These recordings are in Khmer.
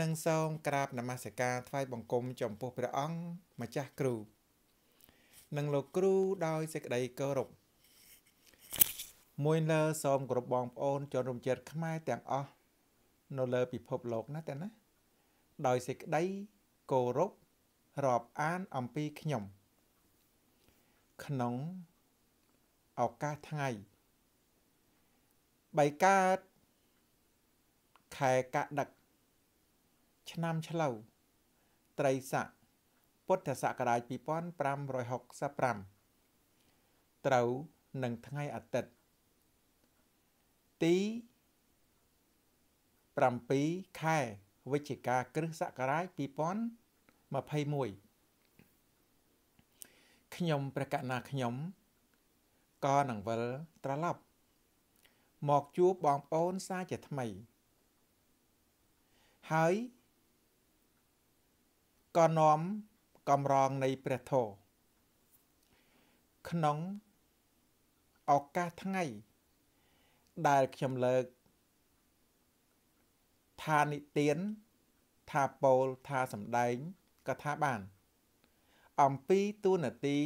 និងសូមក្រាបនមស្ការថ្វាយបង្គំចំពោះព្រះអង្គម្ចាស់គ្រូនិងលោកគ្រូដោយសេចក្តីគោរពមួយលើសូមគោរពបងប្អូនជនរួមជាតិខ្មែរទាំងអស់នៅលើពិភពលោកណាតែណាដោយសេចក្តីគោរពរាប់អានអំពីខ្ញុំ ក្នុងឱកាសថ្ងៃ3កើតខែកដឹកឆ្នាំឆ្លូវត្រីស័កពុទ្ធសករាជ2565ត្រូវនឹងថ្ងៃអាទិត្យទី7ខែវិច្ឆិកាគ្រិស្តសករាជ2021ខ្ញុំព្រះកណាខ្ញុំក៏នឹងវិលត្រឡប់មកជួបបងប្អូនសាជាថ្មី ហើយក៏នាំកំរងនៃព្រះធម៌ក្នុងឱកាសថ្ងៃ ដែលខ្ញុំលើក ថានិទានថាពោលថាសំដែងក៏ថាបាន អំពីទូនាទី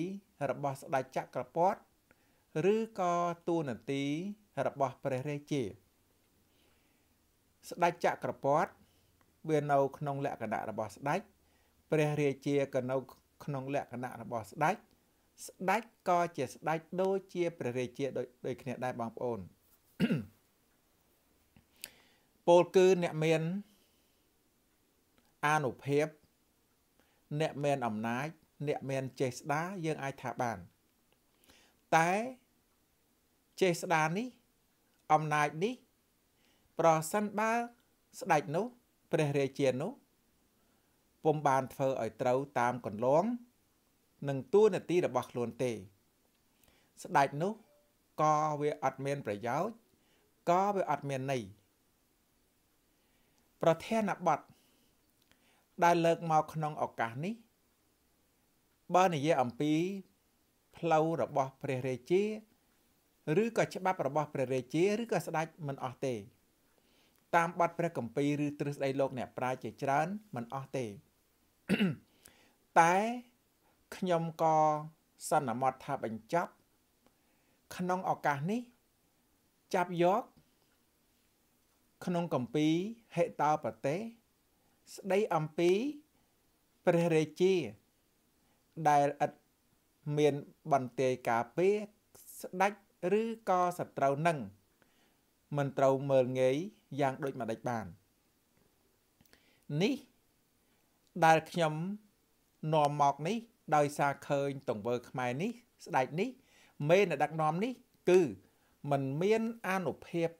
របស់ស្ដេចចក្រពតឬក៏ទូនាទីរបស់ព្រះរាជា ស្ដេចចក្រពតវានៅក្នុងលក្ខណៈរបស់ស្ដេចព្រះរាជាក៏នៅក្នុងលក្ខណៈរបស់ស្ដេចស្ដេចក៏ជាស្ដេចដូចជាព្រះរាជាដូចដូចគ្នាដែរបងប្អូនពលគឺអ្នកមានអនុភាព អ្នកមានអំណាចអ្នកមានចេស្តាយើងអាចថាបាន តែចេស្តានេះអំណាចនេះប្រសិនបើស្ដេចនោះព្រះរាជានោះពុំបានធ្វើឲ្យត្រូវតាមកន្លងនិងទួលនីតិរបស់ខ្លួនទេស្ដេចនោះក៏វាអត់មានប្រយោជន៍ក៏វាអត់មានន័យប្រធានបទដែលលើកមកក្នុងឱកាសនេះ បើនិយាយអំពី ផ្លូវរបស់ព្រះរាជាឬក៏ច្បាប់របស់ព្រះរាជាឬក៏ស្ដេចមិនអស់ទេ តាមបទព្រះគម្ពីរឬទ្រឹស្ដីលោកអ្នកប្រាជ្ញជាច្រើនមិនអស់ទេតែខ្ញុំក៏សន្មត់ថាបញ្ចប់ក្នុងឱកាសនេះ ចាប់យកក្នុងកម្ពីហេតោប្រទេសស្ដីអំពីព្រះរាជា ដែលឥតមានបន្ទាយការពារស្ដេចឬក៏សត្រូវនឹងមិនត្រូវមើលងាយយ៉ាងដូចម្ដេចបាន នេះដែលខ្ញុំនាំមកនេះ ដោយសារឃើញទង្វើខ្មែរនេះស្ដេចនេះមេអ្នកដឹកនាំនេះគឺมันមានអនុភាព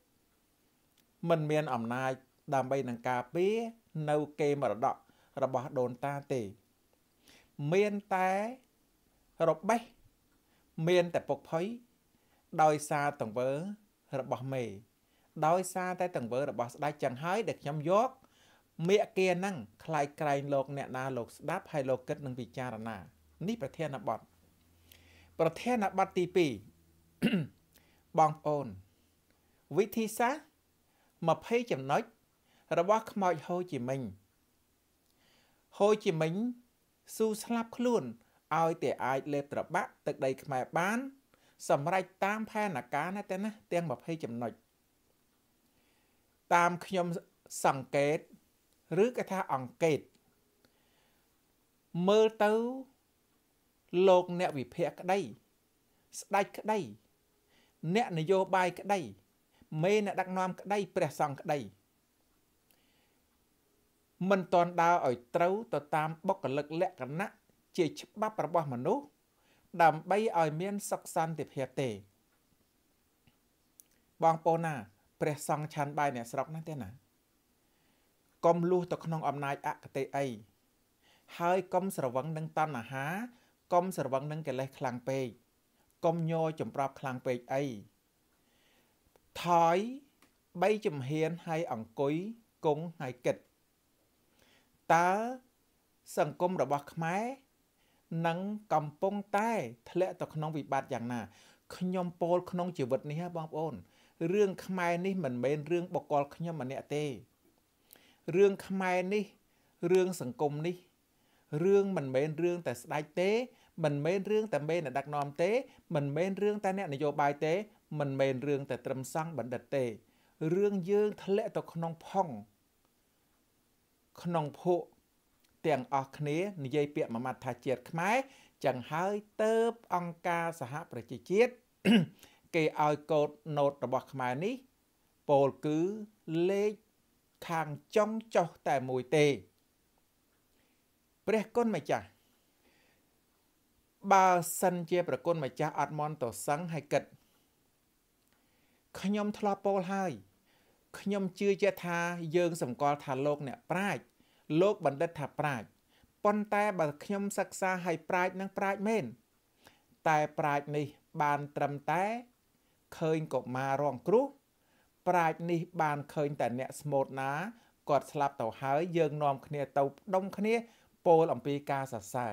มันមានអំណាចដើម្បីនឹងការពារនៅគេមរតករបស់ដូនតាទេ មានតែរបេះមានតែពុកភ័យដោយសារទង្វើរបស់មេ ដោយសារតែទង្វើរបស់ស្ដេចចឹងហើយ ដែលខ្ញុំយកមេគាហ្នឹងคล้ายក្រែងលោកអ្នកណាលោកស្ដាប់ហើយលោកគិតនឹងពិចារណានេះប្រធានបទប្រធានបទទី2បងប្អូនវិធីសាស្ត្រ20ចំណុចរបស់ខ្មោចហូជីមិញហូជីមិញស៊ូស្លាប់ខ្លួនឲ្យតែអាចលេបត្របាក់ ទឹកដីខ្មែរបាន សម្រេចតាមផែនការណាតែណា ទាំង20ចំណុចតាមខ្ញុំសង្កេតឬគេថាអង្កេតមើលទៅលោកអ្នកវិភាគក្តីស្ដេចក្តីអ្នកនយោបាយក្តីមេអ្នកដឹកនាំក្តីព្រះសង្ឃក្តីមិនតន់ដើរឲ្យត្រូវទៅតាមបុគ្គលិកលក្ខណៈជា ច្បាប់របស់មនុស្សដើម្បីឲ្យមានសុខសន្តិភាពទេបងប្អូនណាព្រះសង្ឃឆានបាយអ្នកស្រុកណាទេណាកុំលុះទៅក្នុងអំណាចអកតេអីហើយកុំស្រវឹងនឹងតណ្ហាកុំស្រវឹងនឹងកិលេសខ្លាំងពេកកុំញយចំប្រាប់ខ្លាំងពេកអីថយបីជំហានហើយអង្គុយគង់ហើយគិតតើសង្គមរបស់ខ្មែរនឹងកំពុងតែ ធ្លាក់ទៅក្នុងវិបត្តិយ៉ាងណាខ្ញុំពោលក្នុងជីវិតនេះហ៎បងប្អូនរឿងខ្មែរនេះមិនមែនរឿងបកលខ្ញុំម្នាក់ទេរឿងខ្មែរនេះរឿងសង្គមនេះរឿងមិនមែនរឿងតែស្ដេចទេ មិនមែនរឿងតែមេអ្នកដឹកនាំទេ មិនមែនរឿងតែអ្នកនយោបាយទេមិនមែនរឿងតែត្រឹមសង់បណ្ឌិតទេរឿងយើងធ្លាក់ទៅក្នុងផុងក្នុងភក់ទាំងអស់គ្នានិយាយពាក្យមួយម៉ាត់ថាជាតិខ្មែរចឹងហើយទៅបអង្គការសហប្រជាជាតិគេឲ្យកូដណូតរបស់ខ្មែរនេះពោលគឺលេខខាងចុងចុះតែមួយទេព្រះគុណម្ចាស់បើសិនជាប្រគុណម្ចាស់អត់មន់តសឹងហើយគិតខ្ញុំធ្លាប់ពោលហើយខ្ញុំជឿជាក់ថាយើងសម្គាល់ថាលោកអ្នកប្រាជ្ញលោកបណ្ឌិតថាប្រាជ្ញប៉ុន្តែបើខ្ញុំសិក្សាឲ្យប្រាជ្ញនឹងប្រាជ្ញមែនតែប្រាជ្ញនេះបានត្រឹមតែឃើញកុមាររងគ្រោះប្រាជ្ញនេះបានឃើញតែអ្នកស្មូតណាគាត់ស្លាប់ទៅហើយយើងនាំគ្នាទៅដុំគ្នាពោលអំពីការសរសើរ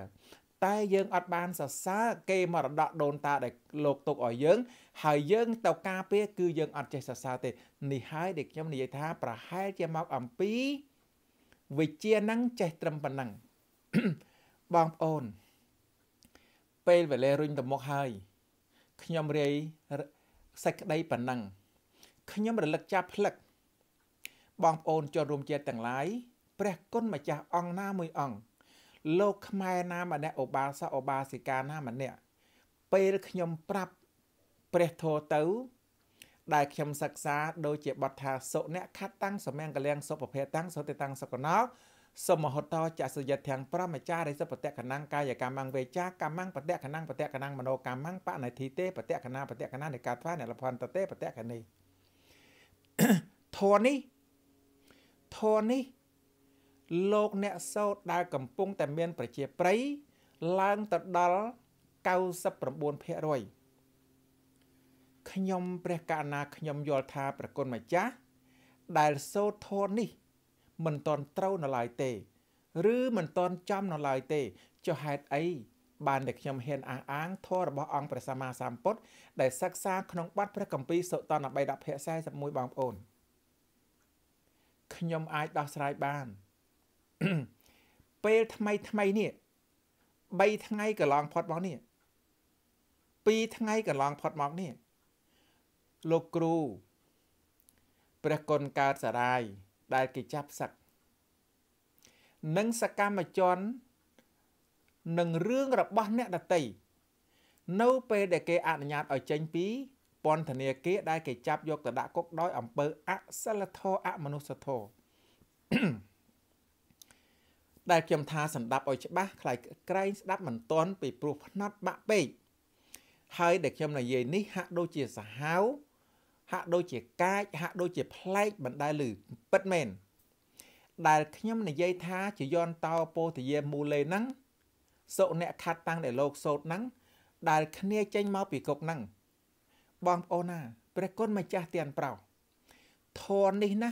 តែយើងអត់បានសរសើរគេមរតកដូនតាដែលលោកទុកឲ្យយើងហើយយើងទៅការពារគឺយើងអត់ចេះសរសើរទេនេះហើយដែលខ្ញុំនិយាយថាប្រហែលជាមកអំពីវិជានឹងចេះត្រឹមប៉ុណ្ណឹងបងប្អូនពេលវេលារុញទៅមុខហើយខ្ញុំរាយសេចក្តីប៉ុណ្ណឹងខ្ញុំរលឹកចាប់ផ្លឹកបងប្អូនចូលរួមជាតិទាំងឡាយព្រះគុណម្ចាស់អង្គណាមួយអង្គលោក ខ្មែរណាម្នាក់ឧបាសកឧបាសិកាណាម្នាក់ពេលខ្ញុំប្រាប់ព្រះធម៌ទៅ ដែលខ្ញុំសិក្សាដូចជាបទថាសុអ្នកខតតាំងសមង្គលៀងសុភភេតាំងសុតិតាំងសុកណោសមហតោចសយធាំងប្រមចារិសបតៈកណងកាយកម្មងវេចាកម្មងបតៈកណងបតៈកណងមនោកម្មងបណិធិទេបតៈកណាបតៈកណានៃការធ្វើអ្នកលភន្តទេបតៈកនីធរនេះធរនេះលោកអ្នកសោតដែលកំពុងតែមាន ប្រជាប្រិយឡើងទៅដល់99%ខ្ញុំព្រះកណាខ្ញុំយល់ថាប្រគុណម្ចាស់ដែលសោតធរនេះមិនតន់ត្រូវនៅឡើយទេ ឬមិនតន់ចំនៅឡើយទេចុះហេតុអីបានតែខ្ញុំហ៊ានអះអាងធម៌របស់អង្គព្រះសម្មាសម្ពុទ្ធដែលសិក្សាក្នុងបទព្រះគម្ពីរសុត្តនបៃដកភាគ41បងប្អូនខ្ញុំអាចដោះស្រាយបាន ពេលថ្មីថ្មីនេះ3ថ្ងៃកន្លងផុតមកនេះ2ថ្ងៃកន្លងផុតមកនេះលោកគ្រូព្រះគុណកើតសារាយ ដែលគេចាប់សឹកនិងសកម្មជននិងរឿងរបស់អ្នកដតីនៅពេលដែលគេអនុញ្ញាតឲ្យចេញពីពន្ធនាគារដែលគេចាប់យកទៅដាក់គុកដោយអំពើ អសិលធម៌អមនុស្សធម៌ដែលខ្ញុំថាសម្ដាប់ឲ្យច្បាស់ខ្លាយក្រែងស្ដាប់មិនទាន់ពីព្រោះផ្នត់បាក់ពេកហើយ ដែលខ្ញុំនិយាយនេះហាក់ដូចជាសាហាវហាក់ដូចជាកាចហាក់ដូចជាប្លែកមិនដែលឮពិតមែនដែលខ្ញុំនិយាយថាជាយន្តតោពោធិយាមូលេហ្នឹងសុអ្នកខាត់តាំងដែលលោកសោតហ្នឹងដែលគ្នាចេញមកពីគុកហ្នឹងបងប្អូនណាព្រះគុណម្ចាស់ទានប្រោធននេះណា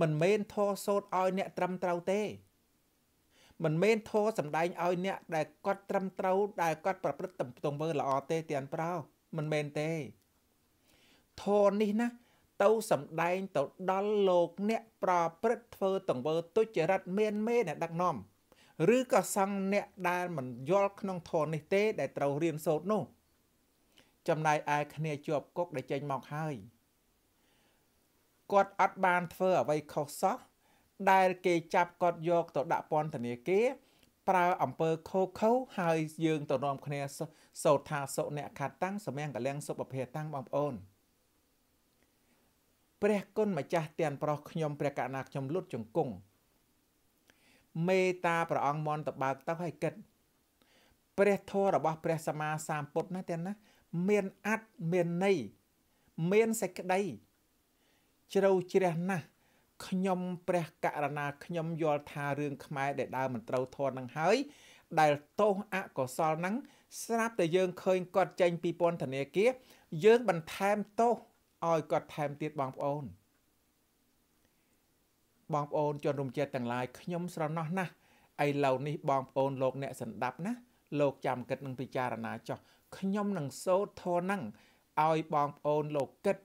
មិនមែនធរសោតឲ្យអ្នកត្រឹមត្រូវទេមិនមែនធរសំដែងឲ្យអ្នកដែលគាត់ត្រឹមត្រូវដែលគាត់ប្រព្រឹត្តទំធ្វើល្អទេទានប្រោមិនមែនទេធរនេះណាទៅសំដែងទៅដល់លោកអ្នកប្រព្រឹត្តធ្វើទង្វើទុច្ចរិតមានមេអ្នកដឹកនាំឬក៏សង់អ្នកដែលមិនយល់ក្នុងធននេះទេ ដែលត្រូវរៀនសូត្រនោះចំណែកឯគ្នាជាប់គុកដែលចេញមកហើយគាត់អត់បានធ្វើអ្វីខុសសោះដែលគេចាប់គាត់យកទៅដាក់ពន្ធនាគារប្រើអំពើខុសខុសហើយយើងទៅនាំគ្នាសោតថាសុអ្នកខាត់តាំងសម្ញកលៀងសុភភាតាំងបងប្អូនព្រះគុណម្ចាស់ទានប្រុសខ្ញុំព្រះកណាខ្ញុំលុតជង្គង់មេតាព្រះអង្គមន្តទៅបើកទៅហើយគិតព្រះធម៌របស់ព្រះសម្មាសម្ពុទ្ធណាទាំងណាមានអត្តមានន័យមានសេចក្តីជ្រៅជ្រះណាស់ខ្ញុំព្រះករណាខ្ញុំយល់ថារឿងខ្មែរដែលដើមមិនត្រូវធន់នឹងហើយ ដែលទោសអកុសលហ្នឹងស្រាប់តែយើងឃើញគាត់ចេញពីពន្ធនាគារ យើងបន្ថែមទោសឲ្យគាត់ថែមទៀតបងប្អូន។បងប្អូនជនរួមជាតិទាំងឡាយខ្ញុំស្រណោះណាស់ឥឡូវនេះបងប្អូនលោកអ្នកសម្ដាប់ណាលោកចាំគិតនឹងពិចារណាចោះខ្ញុំនឹងសូត្រធរនឹងឲ្យបងប្អូនលោកគិត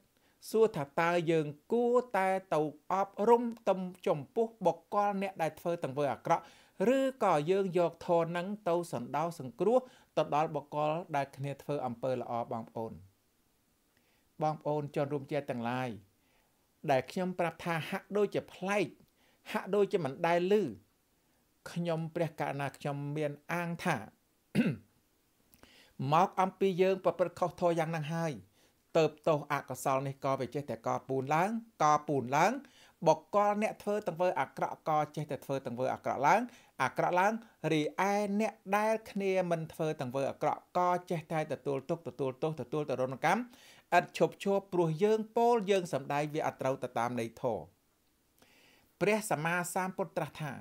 សួរថាតើយើងគួរតែទៅអប់រំទំចំពោះបុគ្គលអ្នកដែលធ្វើទាំងធ្វើអាក្រក់ឬក៏យើងយកធរនឹងទៅសណ្ដោសង្គ្រោះទៅដល់បុគ្គលដែលគ្នាធ្វើអំពើល្អបងប្អូន បងប្អូនជនរួមជាតិទាំងឡាយដែលខ្ញុំប្រាប់ថាហាក់ដូចជាប្លែកហាក់ដូចជាមិនដែលឮខ្ញុំព្រះករណាខ្ញុំមានអាងថាមកអំពីយើងប្រព្រឹត្តខុសធម៌យ៉ាងហ្នឹងហើយតើបតោសអកុសលនេះក៏វាចេះតែកពូនឡើងកពូនឡើង បកកលអ្នកធ្វើទាំងធ្វើអាក្រក់ក៏ចេះតែធ្វើទាំងធ្វើអាក្រក់ឡើងអាក្រក់ឡើងរីឯអ្នក ដែលគ្នាមិនធ្វើទាំងធ្វើអាក្រក់ក៏ចេះតែទទួលទុកទទួលទោសទទួលទរណកម្មឥតឈប់ឈរព្រោះយើងពោលយើងសំដែងវាអត្រូវទៅតាមន័យធម៌ព្រះសម្មាសម្ពុទ្ធត្រាស់ថា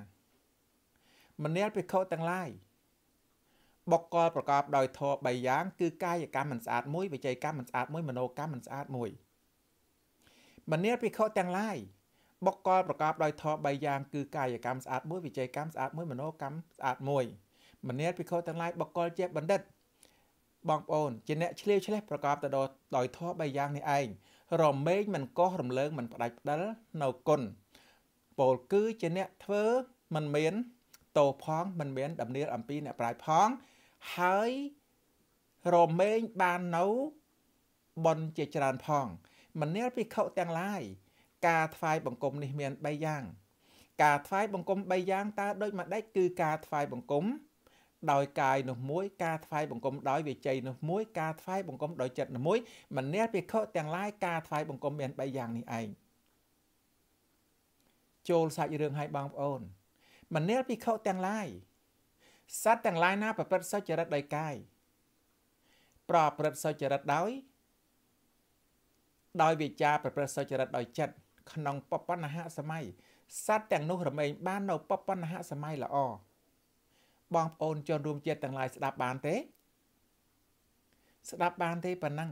មនាលភិក្ខុទាំងឡាយបុគ្គលប្រកប ដោយធម៌3យ៉ាងគឺកាយកម្មមិនស្អាតមួយវិច័យកម្មមិនស្អាតមួយមโนកម្មមិនស្អាតមួយមនាលភិក្ខុទាំងឡាយបុគ្គលប្រកបដោយធម៌3យ៉ាងគឺកាយកម្មស្អាតមួយវិច័យកម្មស្អាតមួយមโนកម្មស្អាតមួយមនាលភិក្ខុទាំងឡាយបុគ្គលជាបណ្ឌិតបងប្អូនជាអ្នកឆ្លៀវឆ្លេះប្រកបទៅដោយធម៌បីយ៉ាងនេះឯងរមែងមិនកោះរំលើងមិនផ្ដាច់ផ្ដិលនៅគុណពលគឺជាអ្នកធ្វើមិនមានតោផងមិនមាន ដំណៀលអំពីអ្នកប្រាជ្ញផង ហើយរមែងបាននៅ បនជាច្រើនផងមនាលភិក្ខុទាំងឡាយការថ្វាយបង្គំនេះមាន3យ៉ាង ការថ្វាយបង្គំ3យ៉ាងតើដូចម្ដេចគឺការថ្វាយបង្គំដោយកាយនោះមួយការថ្វាយបង្គំដោយវិជ័យនោះមួយ ការថ្វាយបង្គំដោយចិត្តនោះមួយមនៈភិក្ខុទាំងឡាយការថ្វាយបង្គំមាន3យ៉ាងនេះឯងចូលសាច់រឿងឲ្យបងប្អូនមនៈភិក្ខុទាំងឡាយសត្វទាំងឡាយណាប្រព្រឹត្តសុចរិតដោយកាយប្រព្រឹត្តសុចរិតដោយដោយវិជាប្រព្រឹត្តសុចរិតដោយចិត្តក្នុងបពណ្ណហៈសម័យសត្វទាំងនោះរមែងបាននៅបពណ្ណហៈសម័យល្អបងប្អូនជនរួមជាតិទាំងឡាយស្ដាប់បានទេស្ដាប់បានទេប៉ុណ្ណឹង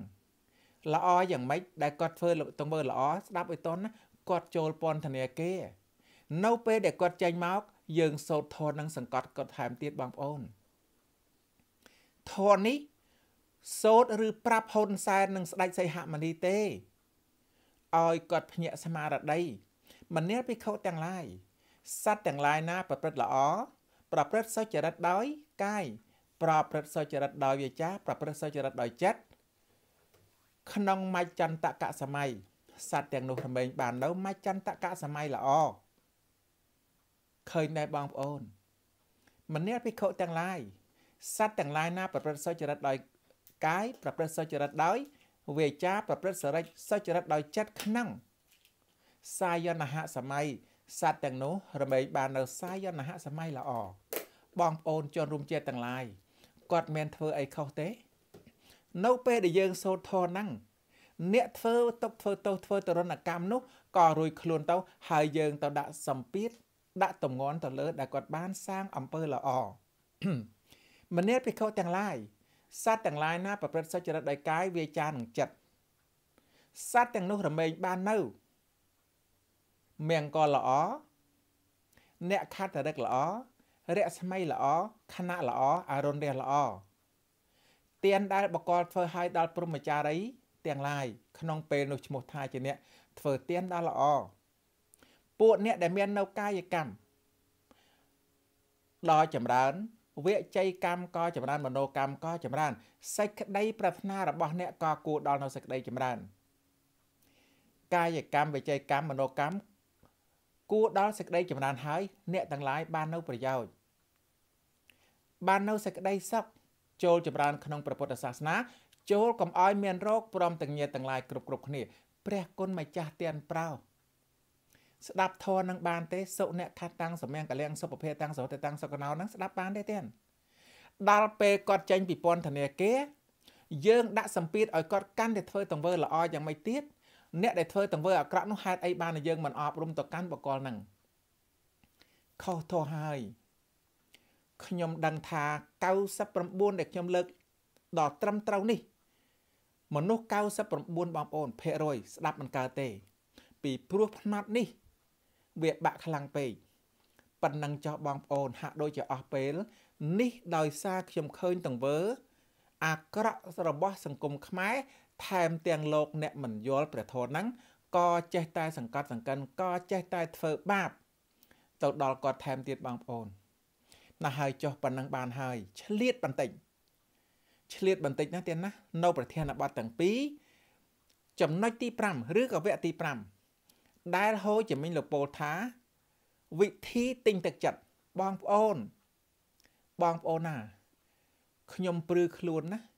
ល្អយ៉ាងម៉េចដែលគាត់ធ្វើទៅមើលល្អស្ដាប់ឲ្យតន់ណាគាត់ចូលពន្ធនាគារនៅពេលដែលគាត់ចេញមកយើងសោតធននឹងសង្កត់គាត់ថែមទៀតបងប្អូនធននេះសោតឬប្រាប់ហ៊ុនសែននឹងស្ដេចសីហមុនីទេឲ្យគាត់ភ្ញាក់ស្មារតីមនាលភិក្ខុទាំងឡាយសត្វទាំងឡាយណាប្រព្រឹត្តល្អប្រព្រឹត្តសុចរិតដោយកាយ ប្រព្រឹត្តសុចរិតដោយវាចាប្រព្រឹត្តសុចរិតដោយចិត្តក្នុងមច្ចន្តកសម័យសត្វទាំងនោះរមែងបាននៅមច្ចន្តកសម័យល្អឃើញដែរបងប្អូនមនៈភិក្ខុទាំងឡាយសត្វទាំងឡាយណាប្រព្រឹត្តសុចរិតដោយកាយប្រព្រឹត្តសុចរិតដោយវាចាប្រព្រឹត្តសរិចសុចរិតដោយចិត្តក្នុងសាយនហសម័យសត្វទាំងនោះរមែងបាននៅសាយនហសម័យល្អបងប្អូនជនរួមជាតិទាំងឡាយគាត់មិនធ្វើអីខុសទេ នៅពេលដែលយើងសូត្រធរហ្នឹងអ្នក ធ្វើទុកធ្វើទោសធ្វើទរណកម្មនោះក៏រួយខ្លួនទៅហើយយើងទៅដាក់សម្ពាធដាក់តម្ងន់ទៅលើដែលគាត់បាន សាងអំពើល្អមនាភិក្ខុទាំងឡាយសត្វទាំងឡាយណា ប្រព្រឹត្តសុចរិតដោយកាយវាចានិងចិត្តសត្វទាំងនោះរមែងបាននៅមៀងក៏ល្អអ្នកខាត់រឹកល្អរស្មីល្អខណៈល្អអរុណរះល្អទៀនដែលបកលធ្វើឲ្យដល់ព្រហ្មចារីទាំងឡាយក្នុងពេលនោះឈ្មោះថាជាអ្នកធ្វើទៀនដល់ល្អពួកអ្នកដែលមាននៅកាយកម្មដល់ចម្រើនវិជ័យកម្មក៏ចម្រើនមโนកម្មក៏ចម្រើនសេចក្តីប្រាថ្នារបស់អ្នកក៏គួរដល់នៅសេចក្តីចម្រើនកាយកម្មវិជ័យកម្មមโนកម្មគួរដល់សេចក្តីចម្រើនហើយអ្នកទាំងឡាយបាននៅប្រយោជន៍បាននៅសេចក្តីសុខចូលចម្រើនក្នុងព្រះពុទ្ធសាសនាចូលកំឲ្យមានរោគព្រមទាំងញាតទាំងឡាយគ្រប់គ្រប់គ្នាព្រះគុណម្ចាស់ទានប្រោស្ដាប់ធរនឹងបានទេសុអ្នកថាតាំងសម្ញកលៀងសុភភេតាំងសោតតាំងសកណោនឹងស្ដាប់បានទេទានដល់ពេលគាត់ចេញ ពីពន្ធនាគារយើងដាក់សម្ពាធឲ្យគាត់កាន់តែធ្វើទង្វើល្អយ៉ាងម៉េចទៀតអ្នកដែលធ្វើទង្វើអាក្រក់នោះហេតុអីបានយើងមិនអប់រំទៅកាន់បកលនឹងខុសទោះហើយខ្ញុំដឹងថា99ដែលខ្ញុំលើក ដល់ត្រឹមត្រូវនេះ មនុស្ស99បងប្អូនភាគរយស្ដាប់មិនកើតទេ ពីព្រោះផ្នែកនេះ វាបាក់ខ្លាំងពេកប៉ុណ្ណឹងចោះបងប្អូន ហាក់ដូចជាអស់ពេល នេះដោយសារខ្ញុំឃើញទង្វើអាក្រក់របស់សង្គមខ្មែរថែមទាំងលោកអ្នកមិនយល់ព្រះធម៌ហ្នឹងក៏ចេះតែសង្កត់សង្កិនក៏ចេះតែធ្វើបាបទៅដល់គាត់ថែមទៀតបងប្អូន ណាស់ហើយចុះប៉ុណ្ណឹងបានហើយឆ្លៀតបន្តិចឆ្លៀតបន្តិចណាទៀតណានៅប្រធានបទទាំងពីរចំណុចទី5ឬក៏វគ្គទី5ដែលហូចមីងលពលថាវិធីទិញទឹកចិត្តបងប្អូន បងប្អូនណាខ្ញុំព្រឺខ្លួនណា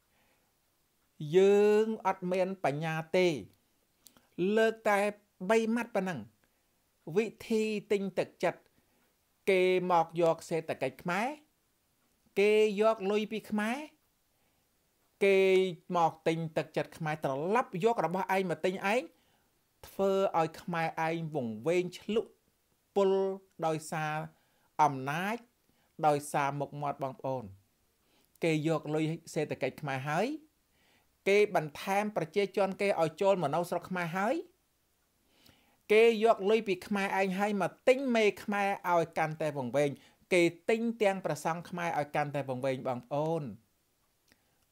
យើងអត់មានបញ្ញាទេ លើកតែ3ម៉ាត់ប៉ុណ្ណឹងវិធីទិញទឹកចិត្តគេមកយកសេដ្ឋកិច្ចខ្មែរគេយកលុយពីខ្មែរគេមកទិញទឹកចិត្តខ្មែរត្រឡប់យករបស់ឯងមកទិញឯងធ្វើឲ្យខ្មែរឯងវង្វេងឆ្លុះពុលដោយសារអំណាច ដោយសារមុខមាត់បងប្អូន គេយកលុយសេដ្ឋកិច្ចខ្មែរហើយគេបន្ថែមប្រជាជន គេឲ្យចូលមកនៅស្រុកខ្មែរហើយគេយកលុយពីខ្មែរឯងហើយមកទិញមេខ្មែរឲ្យកាន់តែវង្វេងគេទិញទាំងប្រសង់ខ្មែរឲ្យកាន់តែវង្វេងបងប្អូន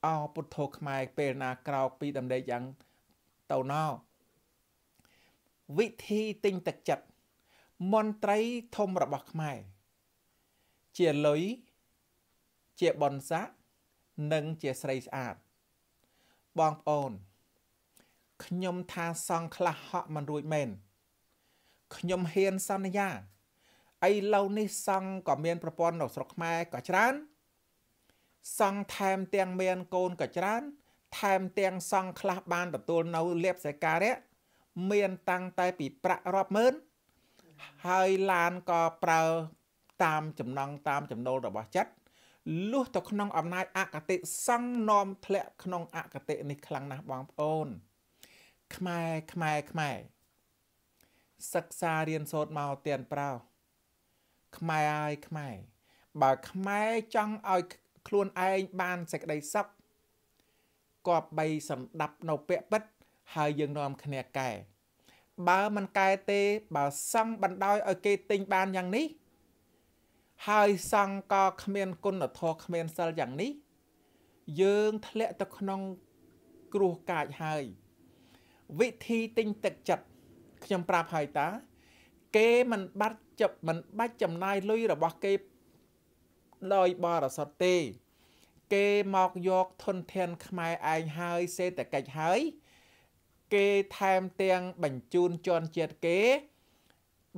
អោពុទ្ធោខ្មែរពេលណាក្រោកពីដំណេកយ៉ាងទៅណោវិធីទិញទឹកចិត្តមន្ត្រីធំរបស់ខ្មែរជាលុយជាបនស័កនិងជាស្រីស្អាតបងប្អូនខ្ញុំថាសង់ខ្លះហក់មិនរួចមែនខ្ញុំហ៊ានសន្យាឥឡូវនេះសង់ក៏មាន ប្រព័ន្ធនៅស្រុកខ្មែរក៏ច្រើន សង់ថែមទាំងមានកូនក៏ច្រើន ថែមទាំងសង់ខ្លះបានទទួលនៅលៀបសេការៈមានតាំងតែពីប្រាក់រាប់ម៉ឺនហើយឡានក៏ប្រើតាមចំណង់តាម ចំណូលរបស់ចិត្តលុះទៅក្នុងអំណាចអកតិសង្ឃនាំធ្លាក់ក្នុងអកតិនេះខ្លាំងណាស់បងប្អូន ខ្មែរខ្មែរខ្មែរសិក្សារៀនសូត្រមកទៀនប្រោខ្មែរហើយខ្មែរបើខ្មែរចង់ឲ្យខ្លួនឯងបានសេចក្តីសុខគបបីសម្ដាប់នៅពាក្យពិតហើយយើងនាំគ្នាកែបើមិនកែទេ បើសង់បណ្ដោយឲ្យគេទិញបានយ៉ាងនេះហើយសង្កោគ្មានគុណធម៌គ្មានសិលយ៉ាងនេះ យើងធ្លាក់ទៅក្នុងគ្រោះកាចហើយ វិធីទិញទឹកចិត្តខ្ញុំប្រាប់ហើយតា គេមិនបាត់ចាប់មិនបាច់ចំណាយលុយរបស់គេដោយបរិសុទ្ធទេគេមកយកធនធានខ្មែរឯងហើយសេដ្ឋកិច្ចហើយ គេថែមទាំងបញ្ជូនជនជាតិគេ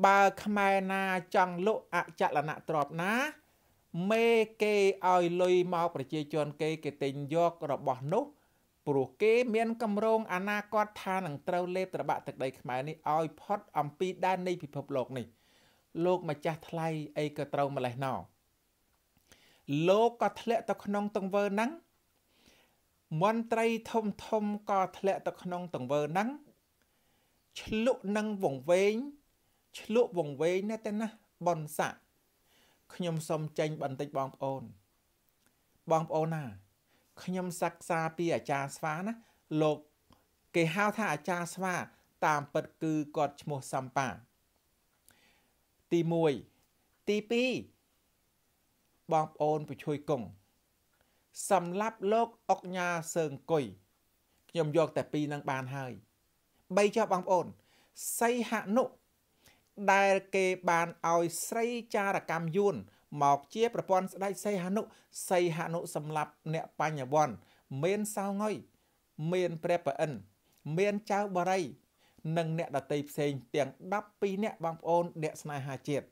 បើខ្មែរណា ចង់លុកអចលនទ្រព្យណា មេគេឲ្យលុយមកប្រជាជន គេ គេទិញយករបស់នោះព្រោះគេមានកម្រងអនាគតថានឹងត្រូវលេបត្របាក់ទឹកដីខ្មែរនេះឲ្យផុតអំពីដែននៃពិភពលោក នេះលោកម្ចាស់ថ្លៃអីក៏ត្រូវម្លេះណោលោកក៏ធ្លាក់ ទៅក្នុងទង្វើហ្នឹងមន្ត្រីធំធំក៏ធ្លាក់ទៅក្នុងទង្វើហ្នឹងឆ្លុះនឹងវង្វេងឆ្លក់វងវែងណាស់តែណាបនស័កខ្ញុំសុំចេញបន្តិចបងប្អូន បងប្អូនណាខ្ញុំសិក្សាពីអាចារ្យស្វាណាលោកគេហៅថាអាចារ្យស្វា តាមពិតគឺគាត់ឈ្មោះសំប៉ាទី1ទី2បងប្អូនបុជួយគង់សម្រាប់លោកអុកញ៉ាសើងគុយខ្ញុំយក តែពីរនឹងបានហើយ3ចុះបងប្អូនសៃហនុដែល គេបានឲ្យស្រីចារកម្មយួនមកជា ប្រពន្ធស្ដេចសីហនុសីហនុសម្លាប់អ្នកបញ្ញវន្តមានសោងុយមានព្រះប្រអិន មានចៅបរិយនិងអ្នកដតីផ្សេងទាំង12អ្នកបងប្អូន អ្នកស្នេហាជាតិ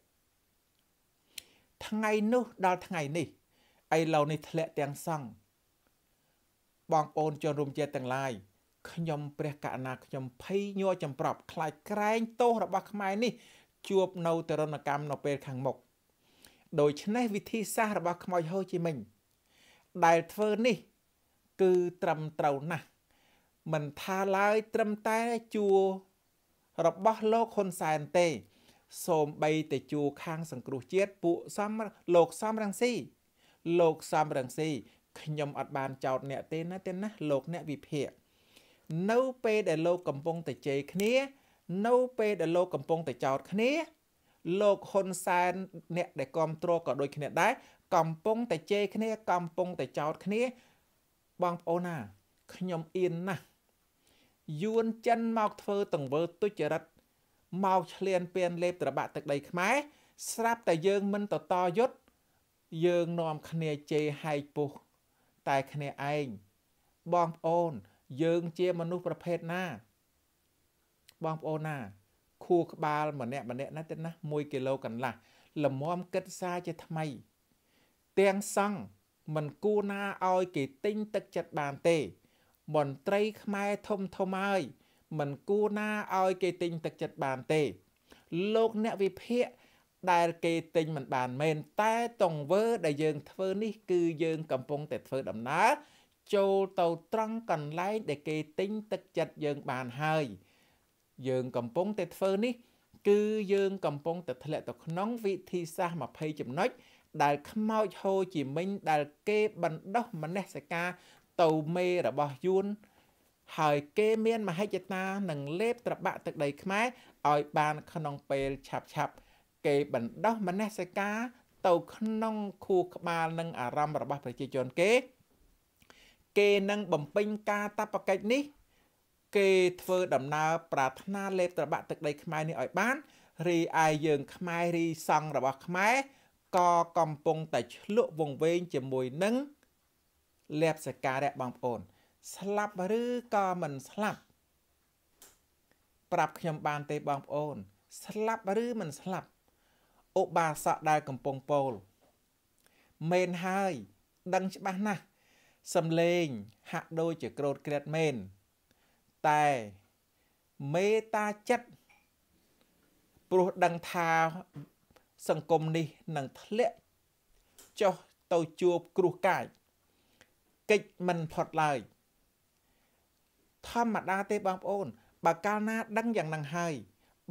ថ្ងៃនោះដល់ថ្ងៃនេះឥឡូវនេះធ្លាក់ទាំងសង បងប្អូនជនរួមជាតិទាំងឡាយខ្ញុំព្រះកណាខ្ញុំភ័យញ័រចំប្រប់ខ្លាចក្រែងទោសរបស់ខ្មែរនេះជួបនៅទរណកម្មនៅពេលខាងមុខដូច្នេះវិធីសាស្ត្ររបស់ខ្មោចហូជីមិញដែលធ្វើនេះ គឺត្រឹមត្រូវណាស់មិនថាឡើយត្រឹមតែជួររបស់លោកហ៊ុនសែនទេ សូម្បីតែជួរខាង សង្គ្រោះជាតិពួកសំលោកសំរងស៊ីលោកសំរងស៊ីខ្ញុំអត់បានចោតអ្នកទេណាទេណាលោកអ្នកវិភាគនៅពេលដែលលោកកំពុងតែជេរគ្នា នៅពេលដែលលោកកំពុងតែចោទគ្នា លោកហ៊ុនសែនអ្នក ដែលគ្រប់គ្រងក៏ដូចគ្នាដែរកំពុងតែជេរគ្នាកំពុងតែចោទគ្នាបងប្អូនណាខ្ញុំអៀនណាស់យួនចិនមកធ្វើទង្វើទុច្ចរិតមកឆ្លៀនពៀនលេបត្របាក់ទឹកដីខ្មែរស្រាប់តែយើងមិនតតយុទ្ធយើងនាំគ្នាជេរហែកពុះតែគ្នាឯងបងប្អូនយើងជាមនុស្សប្រភេទណាបងប្អូនណាខួរក្បាល ម្នាក់ម្នាក់ណាទៅណា1គីឡូកន្លះលំមមកិតសាជាថ្មីទាំងសង់មិនគួរណាឲ្យគេទិញទឹកចិត្តបានទេមន្ត្រីខ្មែរធំធំហើយមិនគួរណាឲ្យគេទិញទឹកចិត្តបានទេលោកអ្នកវិភាគដែលគេទិញមិនបានមែនតែតង្វើដែលយើងធ្វើនេះ គឺយើងកំពុងតែធ្វើដំណើរចូលទៅត្រង់កន្លែងដែលគេទិញទឹកចិត្តយើងបានហើយ យើងកំពុងតែធ្វើនេះ គឺយើងកំពុងតែធ្លាក់ទៅក្នុងវិធីសាស្ត្រ20ចំណុចដែលខ្មោចហូរជាមិញដែលគេបណ្ដោះមនសិការទៅមេរបស់យួនហើយគេមានមហិច្ឆតានឹងលេបត្របាក់ទឹកដី ខ្មែរឲ្យបានក្នុងពេលឆាប់ឆាប់ គេបណ្ដោះមនសិការ ទៅក្នុង ខួរក្បាលនិងអារម្មណ៍របស់ប្រជាជនគេគេនឹងបំពេញការតបកិច្ចនេះ គេធ្វើដំណើរប្រាថ្នាលេបត្របាក់ទឹកដីខ្មែរនេះឲ្យបានរីឯយើងខ្មែររីសង់របស់ខ្មែរក៏កំពុងតែឆ្លក់វងវែងជាមួយនឹងលបសការៈបងប្អូន ស្លាប់ឬក៏មិនស្លាប់ប្រាប់ខ្ញុំបានទេបងប្អូនស្លាប់ឬមិនស្លាប់ឧបាសកដែលកំពុងពោលមែនហើយ ដឹងច្បាស់ណាស់សំឡេងហាក់ដូចជាក្រោតក្រាតមែនតែមេតាចិត្តព្រោះដឹងថាសង្គមនេះនឹងធ្លាក់ចុះទៅជួបគ្រោះកាចកិច្ចមិនផុតឡើយ ធម្មតាទេបងប្អូនបើកាលណាដឹងយ៉ាងហ្នឹងហើយ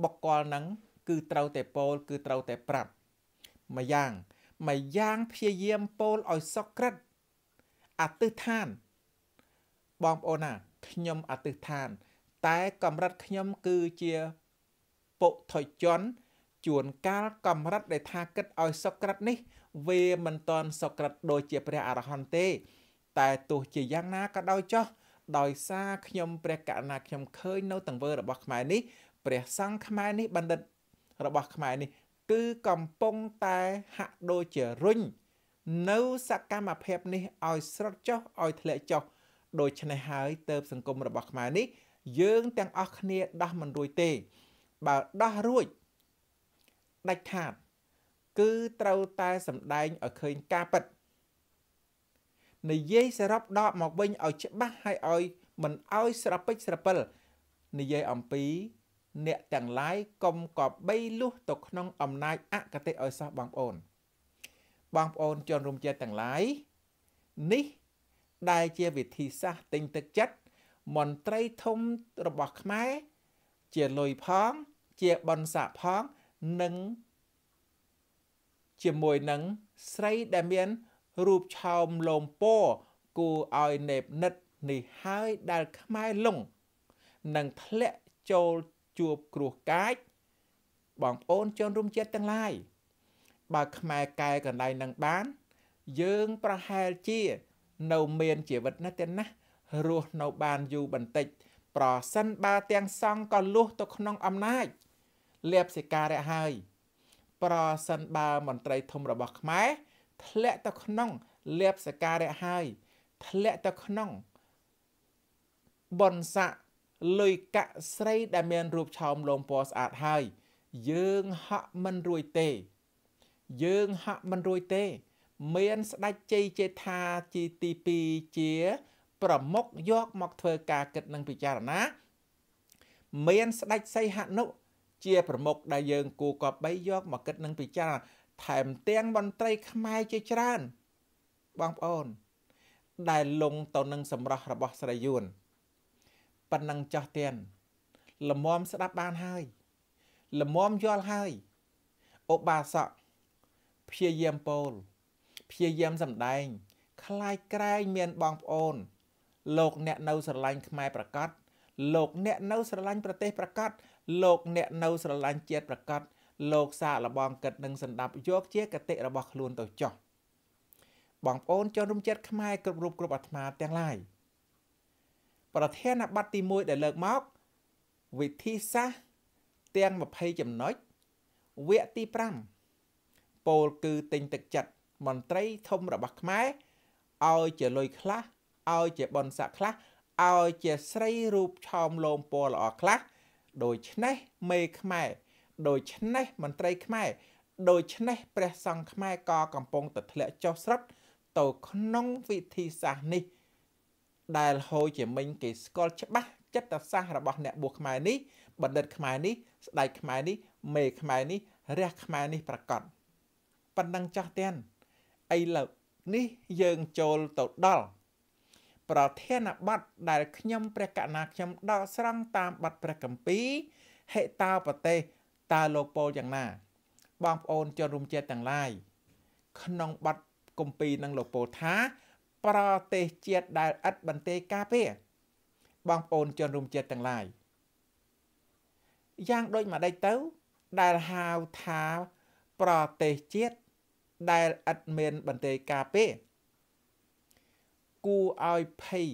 បកគលហ្នឹងគឺត្រូវតែពោលគឺត្រូវតែប្រាប់ម្យ៉ាងម្យ៉ាងព្យាយាមពោលឲ្យសក្តិអតិថាន បងប្អូនណាខ្ញុំអតិថាន តែកម្រិតខ្ញុំគឺជា ពុទ្ធជនជួនកាលកម្រិតដែលថាគិតឲ្យសុក្រិតនេះ វាមិនតន់សុក្រិតដូចជា ព្រះអរហន្តទេ តែទោះជាយ៉ាងណាក៏ដោយចោះដោយសារខ្ញុំព្រះករុណា ខ្ញុំឃើញនៅទង្វើរបស់ខ្មែរនេះ ព្រះសង្ឃខ្មែរនេះបណ្ឌិត របស់ខ្មែរនេះគឺកំពុងតែហាក់ដូចជារុញនៅសកម្មភាពនេះឲ្យស្រត់ចុះឲ្យធ្លាក់ចុះដូច្នេះហើយទៅសង្គមរបស់ខ្មែរនេះយើងទាំងអស់គ្នាដោះមិន រួចទេបើដោះរួចដាច់ខាតគឺត្រូវតែសម្ដែងឲ្យឃើញការពិតនិយាយសរុបដកមកវិញឲ្យច្បាស់ហើយឲ្យ មិនឲ្យស្រពេចស្រពិលនិយាយអំពី អ្នកទាំងឡាយកុំកបីលុះទៅក្នុងអំណាចអកតេឲ្យសោះបងប្អូន។បងប្អូនជនរួមជាតិទាំងឡាយនេះ ដែលជាវិធីសាស្ត្រទិញទឹកចិត្តមន្ត្រីធំរបស់ខ្មែរជាលុយផងជាបនស័កផងនិង ជាមួយនឹងស្រីដែលមាន រូបឆោមលោមពណ៌គួរឲ្យណេបណិតនេះហើយដែលខ្មែរលងនឹងធ្លាក់ចូលជួបគ្រោះកាច បងប្អូនជនរួមជាតិទាំងឡាយ។បើខ្មែរកែកន្លែងនឹងបាន យើងប្រហែលជា នៅមានជីវិតណាស់ទេណារស់នៅបានយូរបន្តិច ប្រសិនបើទាំងសងក៏លុះទៅក្នុងអំណាចលៀបសិការៈហើយ ប្រសិនបើមន្ត្រីធំរបស់ខ្មែរធ្លាក់ទៅក្នុងលៀបសិការៈហើយ ធ្លាក់ទៅក្នុងបនស័កលុយកាក់ស្រីដែលមានរូបឆោមលងពណ៌ស្អាតហើយយើងហក់មិនរួយទេយើងហាក់មិនរួចទេ មានស្ដេចជ័យចេថាជាទី2ជា ប្រមុខយកមកធ្វើការគិតនិងពិចារណា មានស្ដេចសីហនុជាប្រមុខដែលយើងគូកប3យក មកគិតនិងពិចារណាថែមទាំងមន្ត្រីខ្មែរជាច្រើន បងប្អូន ដែលលងទៅនឹងសម្រស់របស់ស្រីយួនប៉ុណ្ណឹងចោះទៀនលមមស្ដាប់បានហើយលមមយល់ហើយឧបាសកព្យាយាមពោលព្យាយាមសម្ដែងคล้ายក្រែងមានបងប្អូន លោកអ្នកនៅស្រឡាញ់ខ្មែរប្រកាសលោកអ្នកនៅស្រឡាញ់ប្រទេសប្រកាសលោក អ្នកនៅស្រឡាញ់ជាតិប្រកាសលោកសាកល្បងគិតនិងសម្ដាប់យកជាគតិរបស់ខ្លួនទៅចោះបងប្អូនចូលរួមចិត្តខ្មែរគ្រប់រូបគ្រប់អាត្មាទាំងឡាយប្រធានបတ်ទី1ដែលលើកមកវិធីសាស្ត្រទាំង20ចំណុចវគ្គទី5ពោលគឺទិញទឹកចិត្តមន្ត្រីធំរបស់ខ្មែរឲ្យជាលុយខ្លះឲ្យជាបនស័កខ្លះឲ្យជាស្រីរូបឆោមលោមពណ៌ល្អខ្លះដូច្នេះមេខ្មែរដូច្នេះមន្ត្រីខ្មែរដូច្នេះព្រះសង្ឃខ្មែរក៏កំពុងតែធ្លាក់ចុះស្រុតទៅក្នុងវិធីសាស្ត្រនេះ ដែលហូរជាមិញគេស្គាល់ច្បាស់ចិត្តសាស្ត្ររបស់អ្នកបួសខ្មែរនេះបណ្ឌិតខ្មែរនេះស្ដេចខ្មែរនេះមេខ្មែរនេះរះខ្មែរនេះប្រកាសប៉ុណ្ណឹងចាស់ទាំងឥឡូវនេះយើងចូលទៅដល់ប្រធានបတ်ដែលខ្ញុំព្រះកណាខ្ញុំដកស្រង់តាមបတ်ព្រះកម្ពី ហេតាប្រទេសតើលោកពោលយ៉ាងណា បងប្អូនជនរួមជាតិទាំងឡាយក្នុងបတ်កម្ពីនឹងលោកពោលថាប្រទេសជាតិដែលឥតបន្ទេការពារបងប្អូនជនរួមជាតិទាំងឡាយយ៉ាងដូចម្ដេចទៅ ដែលហៅថា ប្រទេសជាតិដែលឥតមានបន្ទេការពេគូឲ្យភ័យ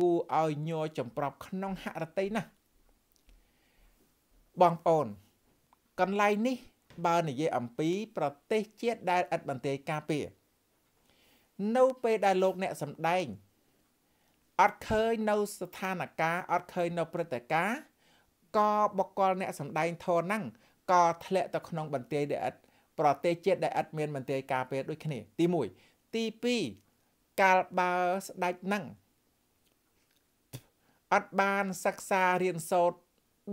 គូឲ្យញយចំប្រប់ក្នុងហរតីណាស់បងប្អូនកន្លែងនេះ បើនិយាយអំពី ប្រទេសជាតិដែលឥតបន្ទេការពារនៅពេលដែលលោកអ្នកសម្ដែងអត់ឃើញនៅស្ថានភាពអត់ឃើញនៅព្រឹត្តិការណ៍ក៏បកល អ្នកសម្ដែងធរហ្នឹងក៏ធ្លាក់ទៅក្នុងបន្ទាយដែលឥតប្រទេសជាតិដែលឥតមានមន្ត្រីការពារដូចគ្នាទី1ទី2កាលបើស្ដេចនឹងអត់បានសិក្សារៀនសូត្រ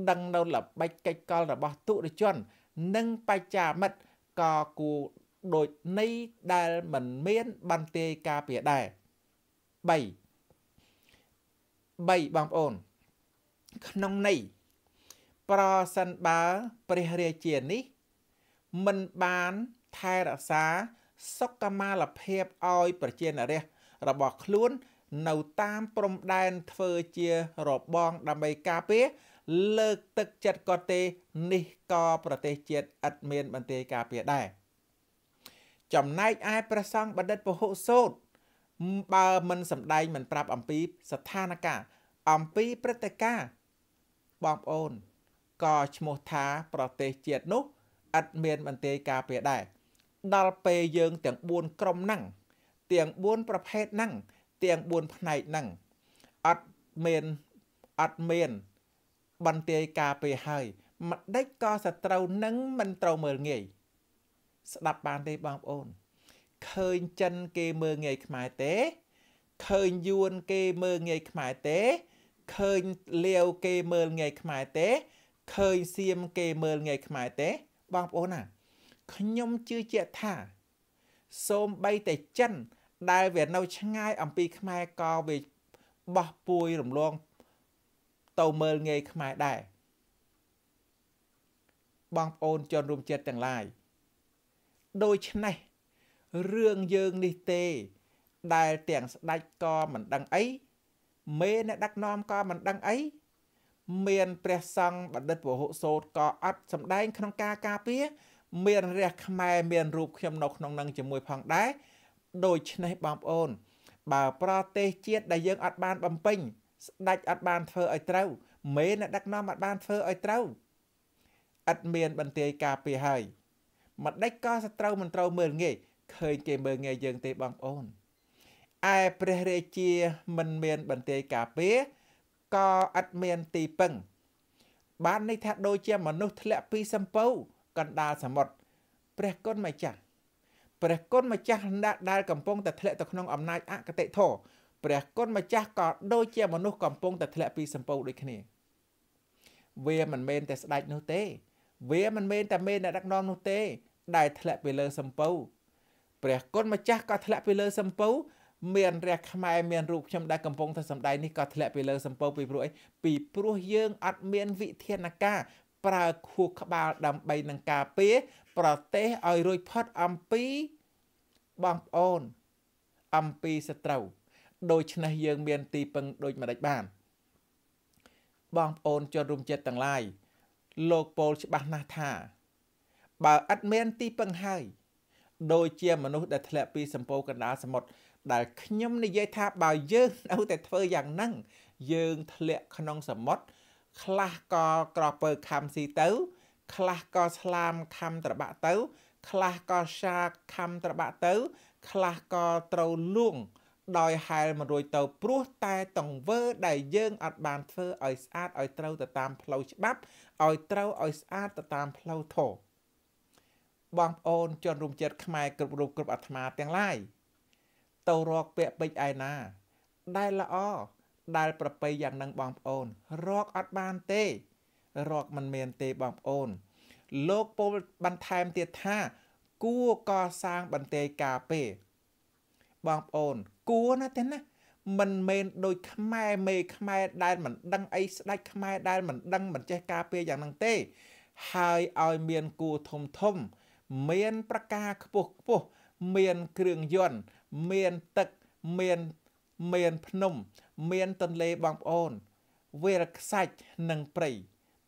ដឹងនៅល្បិចកិច្ចកលរបស់ទុតិជន និងបច្ចាមិត្តក៏គួរដូចនេះដែលមិនមានបន្ទាយការពារដែរ3 3បងប្អូន ក្នុងនេះប្រសិនបើព្រះរាជានេះមិនបានថែរក្សា សុខមាលភាពឲ្យប្រជានរាស្ត្ររបស់ខ្លួន នៅតាមព្រំដែនធ្វើជារបងដើម្បីការពារលើកទឹកចិត្តក៏ទេ នេះក៏ប្រទេសជាតិឥតមានបន្ទាយការពារដែរចំណែកឯព្រះសង្ឃបណ្ឌិតពហុសូត្របើមិនសម្ដែងមិនប្រាប់អំពីស្ថានភាពអំពីព្រឹត្តិការណ៍បងប្អូនក៏ឈ្មោះថាប្រទេសជាតិនោះឥតមានបន្ទាយការពារដែរដល់ពេលយើងទាំង4ក្រុមហ្នឹងទាំង4ប្រភេទហ្នឹងទាំង4ផ្នែកហ្នឹងអត់មានអត់មាន បន្ទាយការពារហើយ ម្ដេចក៏សត្រូវនឹងមិនត្រូវមើលងាយស្ដាប់បានទេបងប្អូនឃើញចិនគេមើលងាយខ្មែរទេឃើញយួនគេមើលងាយខ្មែរទេឃើញលាវគេមើលងាយខ្មែរទេឃើញសៀមគេមើលងាយខ្មែរទេបងប្អូនណាខ្ញុំជឿជាក់ថា សូមបីតែចិន ដែលវានៅឆ្ងាយ អំពីខ្មែរក៏វាបោះពួយរំលងទៅមើលងាយខ្មែរដែរបងប្អូនជនរួមជាតិទាំងឡាយដូច្នេះរឿងយើងនេះទេដែលទាំងស្ដេចក៏មិនដឹងអីមេអ្នកដឹកនាំក៏មិនដឹងអីមានព្រះសង្ឃបណ្ឌិតពហុសោតក៏អត់សម្ដែងក្នុងការការពារមានរះខ្មែរមានរូបខ្ញុំនៅក្នុងនឹងជាមួយផងដែរដូច្នេះបងប្អូន បើប្រទេសជាតិដែលយើងអត់បានបំពេញស្ដេចអត់បានធ្វើឲ្យត្រូវមេអ្នកដឹកនាំអត់បានធ្វើឲ្យត្រូវឥតមានបន្ទាយការពារហើយម្ដេចក៏សត្រូវមិនត្រូវមើលងាយឃើញគេមើលងាយយើងទេបងប្អូនឯព្រះរាជាមិនមានបន្ទាយការពារក៏អត់មានទីពឹង បានន័យថាដូចជាមនុស្សធ្លាក់ពីសំពៅកណ្ដាលសមុទ្រព្រះគុណម្ចាស់ព្រះគុណម្ចាស់ដែលកំពុងតែធ្លាក់ទៅក្នុងអំណាចអកតេធរព្រះគុណម្ចាស់ក៏ដូចជាមនុស្សកំពុងតែធ្លាក់ពីសំពៅដូចគ្នា វាមិនមែនតែស្ដេចនោះទេ វាមិនមែនតែមេអ្នកដឹកនាំនោះទេ ដែលធ្លាក់ពីលើសំពៅព្រះគុណម្ចាស់ក៏ធ្លាក់ពីលើសំពៅមានរះខ្មែរមានរូបខ្ញុំដែលកំពុងតែសម្ដែងនេះក៏ធ្លាក់ពីលើសំពៅពីព្រោះអីពីព្រោះយើងអត់មាន វិធានការ ប្រើខួរក្បាលដើម្បីនឹងការពារប្រទេសឲ្យរួចផុតអំពី បងប្អូនអំពីសត្រូវ ដូច្នេះយើងមាន ទីពឹងដូចម្ដេចបាន បងប្អូនជនរួមចិត្តទាំងឡាយលោកពលច្បាស់ណាស់ថា បើឥតមានទីពឹងហើយដូចជាមនុស្សដែលធ្លាក់ពី សំពោកណ្ដាលសមុទ្រដែលខ្ញុំនិយាយថាបើយើងនៅតែធ្វើយ៉ាងហ្នឹងយើងធ្លាក់ក្នុងសមុទ្រខ្លះក៏ក្រពើខំស៊ីទៅខ្លះក៏ស្លាមខំត្របាក់ទៅខ្លះក៏សាខំត្របាក់ទៅខ្លះក៏ត្រូវលួង ដោយហែលមិនរួចទៅ ព្រោះតែតង្វើដែលយើង អត់បានធ្វើឲ្យស្អាតឲ្យត្រូវទៅតាម ផ្លូវច្បាប់ឲ្យត្រូវឲ្យស្អាតទៅតាមផ្លូវធម៌បងប្អូនជនរួមជាតិខ្មែរគ្រប់រូបគ្រប់អាត្មាទាំងឡាយទៅរកពាក្យពេចឯណា ដែលល្អដែល ប្រប្រៃយ៉ាងនឹងបងប្អូន រកអត់បានទេ រកមិនមានទេបងប្អូនលោកពលបន្ថែមទៀតថាគួរកសាងបន្ទាយការពេ បងប្អូនគួរណាទេណាមិនមែនដូចខ្មែរមេខ្មែរដែលមិនដឹងអីស្ដាច់ខ្មែរដែលមិនដឹងមិនចេះការពារយ៉ាងហ្នឹងទេហើយឲ្យមានគួរធំធំ មានប្រការខ្ពស់ខ្ពស់មានគ្រឿងយន្តមានទឹកមានមានភ្នំមានទន្លេបងប្អូន វាលខ្សាច់និងព្រៃ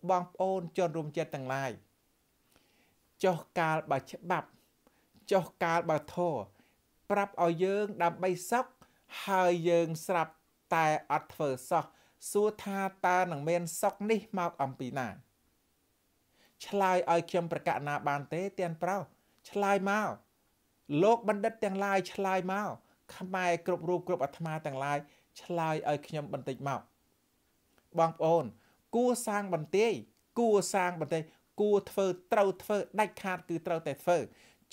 បងប្អូនជនរួមជាតិទាំងឡាយចុះកាលបើច្បាប់ចុះកាលបើធរប្រាប់ឲ្យយើងដើម្បីសក់ហើយយើងស្រាប់តែអត់ធ្វើសោះសួរថាតើនឹងមានសក់នេះមកអំពីណា ឆ្លើយឲ្យខ្ញុំប្រកាសណាបានទេទៀនប្រោឆ្លើយមកលោកបណ្ឌិតទាំងឡាយឆ្លើយមកខ្មែរគ្រប់រូបគ្រប់អាត្មាទាំងឡាយឆ្លើយឲ្យខ្ញុំបន្តិចមកបងប្អូន គួសាងបន្ទាយគួសាងបន្ទាយគួធ្វើត្រូវធ្វើដាច់ខាតគឺត្រូវតែធ្វើ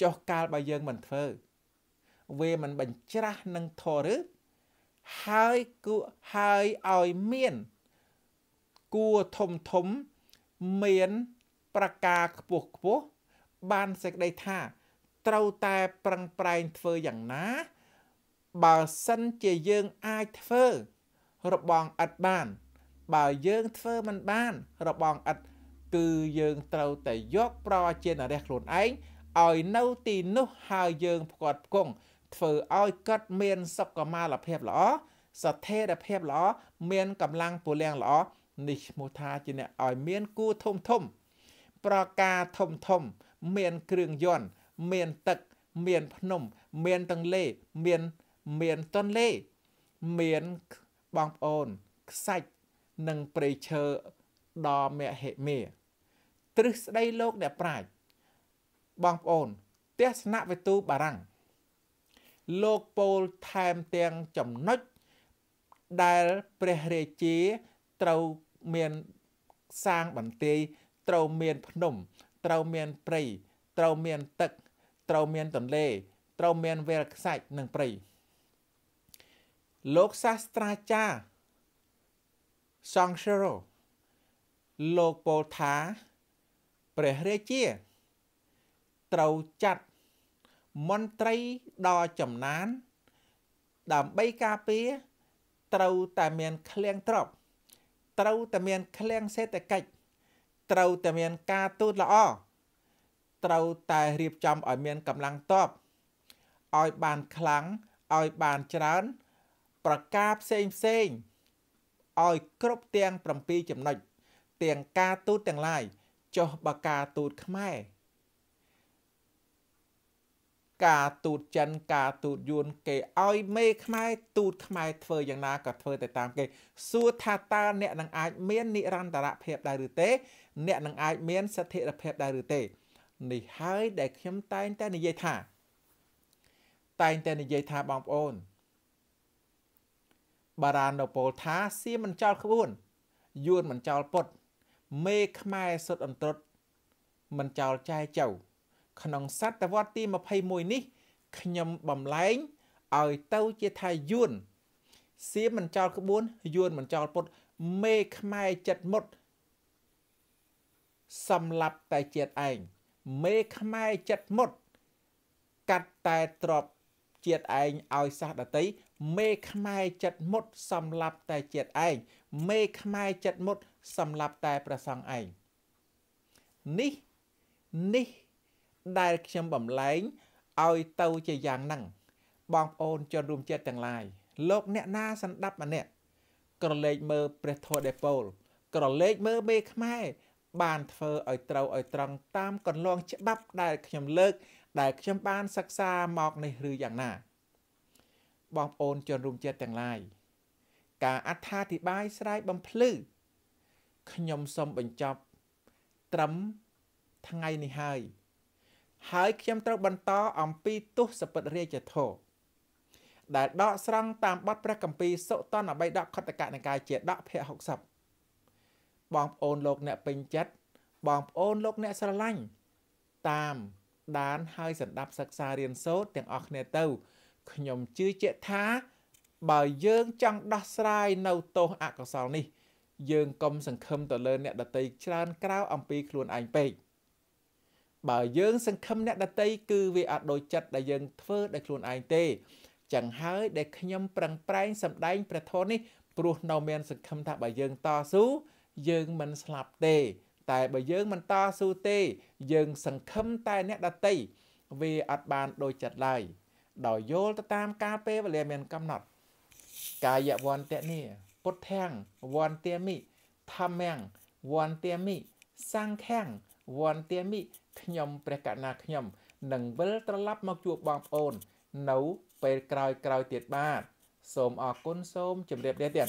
ចុះកាលបើយើងមិនធ្វើវាមិនបញ្ច្រាស់នឹងធរឬហើយគួហើយឲ្យមាន គួធំធំមានប្រការខ្ពស់ខ្ពស់បានសេចក្តីថាត្រូវតែប្រឹងប្រែងធ្វើយ៉ាងណា បើសិនជាយើងអាចធ្វើ របងឥតបាន បើយើងធ្វើមិនបាន របងឥតគឺយើងត្រូវតែយកប្រជានរះខ្លួនឯងឲ្យនៅទីនោះហើយយើងផ្គាត់ផ្គង់ធ្វើឲ្យគាត់មានសុខមាលភាពល្អស្ថិរភាពល្អមានកម្លាំងពលំល្អនេះឈ្មោះថាជាអ្នកឲ្យមានគូធំធំ ប្រការធំធំមានគ្រឿងយន្តមានទឹកមានភ្នំ មានទន្លេមានមានទន្លេ មានបងប្អូនខ្សាច់និងព្រៃឈើដ៏មហិមាទ្រឹស្ដីលោកអ្នកប្រាជ្ញបងប្អូនទស្សនវិទូបារាំង លោកពោលថែមទាំងចំណុចដែលព្រះរាជា ត្រូវមានសាងបន្ទាយត្រូវមានភ្នំ ត្រូវមានព្រៃត្រូវមានទឹកត្រូវមានទន្លេត្រូវមានវាលខ្សាច់និងព្រៃលោកសាស្ត្រាចារ្យ Songshiro លោកពោលថាព្រះរាជា ត្រូវចាត់មន្ត្រីដ៏ចំណាន ដើម្បីការពារត្រូវតែមានឃ្លាំងទ្រព្យត្រូវតែមានឃ្លាំងសេដ្ឋកិច្ចត្រូវតែមាន ការទូតល្អត្រូវតែរៀបចំឲ្យមានកម្លាំងតបឲ្យបានខ្លាំងឲ្យបានច្រើន ប្រការផ្សេងផ្សេងឲ្យគ្រប់ទាំង7ចំណុចទាំងការទូតទាំងឡាយចុះបការទូតខ្មែរការទូតចិនការទូតយួនគេឲ្យមេខ្មែរទូតខ្មែរធ្វើយ៉ាងណាក៏ធ្វើទៅតាមគេសួរថាតើអ្នកនឹងអាចមាននិរន្តរភាពដែរឬទេ អ្នកនឹងអាចមានស្ថិរភាពដែរឬទេនេះហើយដែលខ្ញុំតែងតែនិយាយថា តែងតែនិយាយថាបងប្អូន បារាណូពលថាសៀមមិនចោលក្បួនយួនមិនចោលពុត មេខ្មែរសុទ្ធអន្ត្រុតមិនចោលចែចៅក្នុងសតវត្សទី21នេះខ្ញុំបំលែងឲ្យទៅជាថាយួនសៀមមិនចោលក្បួនយួនមិនចោលពុតមេខ្មែរចិត្តមុត សម្លាប់តែជាតិឯងមេខ្មែរចិត្តមុត កាត់តែទ្របជាតិឯងឲ្យសះដតីមេខ្មែរចិត្តមុតសម្លាប់តែជាតិឯងមេខ្មែរចិត្តមុតសម្លាប់តែប្រសង់ឯងនេះនេះ ដែលខ្ញុំបំលែងឲ្យទៅជាយ៉ាងហ្នឹងបងប្អូនជនរួមជាតិទាំងឡាយលោកអ្នកណាសន្តាប់ម្នាក់ ក្រឡេកមើលព្រះធម៌ដេប៉ូល ក្រឡេកមើលមេខ្មែរបានធ្វើឲ្យត្រូវឲ្យត្រង់តាមកន្លងច្បាប់ដែលខ្ញុំលើក ដែលខ្ញុំបានសិក្សាមកនេះឬយ៉ាងណាបងប្អូនជនរួមជាតិទាំងឡាយការអត្ថាធិប្បាយស្រាយបំភ្លឺខ្ញុំសូមបញ្ចប់ត្រឹមថ្ងៃនេះហើយហើយខ្ញុំត្រូវបន្តអំពីទស្សពិតរាជធរដែលដកស្រង់តាមបទព្រះគម្ពីរសុតនបៃដកខត្តកនិកាយជាដកភៈ60បងប្អូនលោកអ្នកពេញចិត្តបងប្អូនលោកអ្នកស្រឡាញ់តាមដានហើយសម្ដាប់សិក្សារៀនសូត្រទាំងអស់គ្នាទៅខ្ញុំជឿជាក់ថា បើយើងចង់ដោះស្រាយនៅទោសអកុសលនេះ យើងកុំសង្ឃឹមទៅលើអ្នកដតីច្រើនក្រៅអំពីខ្លួនឯងពេកបើយើង សង្ឃឹមអ្នកដតីគឺវាអត់ដូចចិត្តដែលយើងធ្វើដោយខ្លួនឯងទេចឹងហើយដែលខ្ញុំប្រឹងប្រែងសម្ដែងព្រះធម៌នេះ ព្រោះនៅមានសង្ឃឹមថាបើយើងតស៊ូយើងមិនស្លាប់ទេ តែបើយើងមិនតស៊ូទេ យើងសង្ឃឹមតែអ្នកដតីវាអត់បានដូចចិត្តឡើយដោយយល់ទៅតាមការពេលវេលាមានកំណត់កាយវន្តនីពុទ្ធាំងវន្តមិធម្មំវន្តមិសង្ឃំវន្តមិខ្ញុំព្រះកណាខ្ញុំនឹងវិលត្រឡប់មកជួបបងប្អូន នៅពេលក្រោយក្រោយទៀតបាទសូមអរគុណសូមជម្រាបលាទៀត